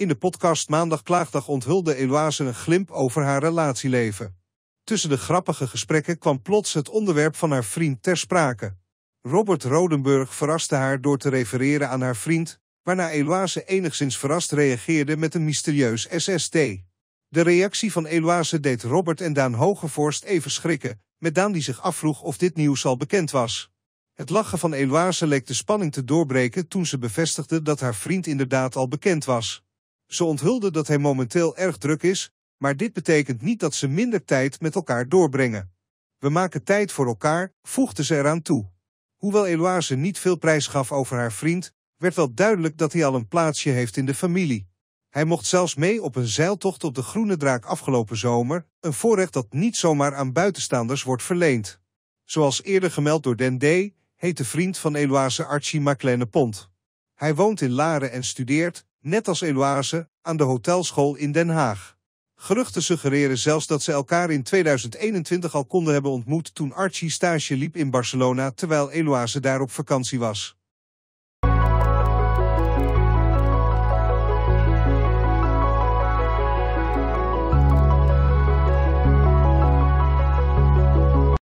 In de podcast Maandag Klaagdag onthulde Eloise een glimp over haar relatieleven. Tussen de grappige gesprekken kwam plots het onderwerp van haar vriend ter sprake. Robert Rodenburg verraste haar door te refereren aan haar vriend, waarna Eloise enigszins verrast reageerde met een mysterieus SST. De reactie van Eloise deed Robert en Daan Hogevorst even schrikken, met Daan die zich afvroeg of dit nieuws al bekend was. Het lachen van Eloise leek de spanning te doorbreken toen ze bevestigde dat haar vriend inderdaad al bekend was. Ze onthulde dat hij momenteel erg druk is, maar dit betekent niet dat ze minder tijd met elkaar doorbrengen. We maken tijd voor elkaar, voegde ze eraan toe. Hoewel Eloise niet veel prijs gaf over haar vriend, werd wel duidelijk dat hij al een plaatsje heeft in de familie. Hij mocht zelfs mee op een zeiltocht op de Groene Draak afgelopen zomer, een voorrecht dat niet zomaar aan buitenstaanders wordt verleend. Zoals eerder gemeld door Den D, heet de vriend van Eloise Archie MacLaine Pont. Hij woont in Laren en studeert, net als Eloise, aan de hotelschool in Den Haag. Geruchten suggereren zelfs dat ze elkaar in 2021 al konden hebben ontmoet toen Archie stage liep in Barcelona terwijl Eloise daar op vakantie was.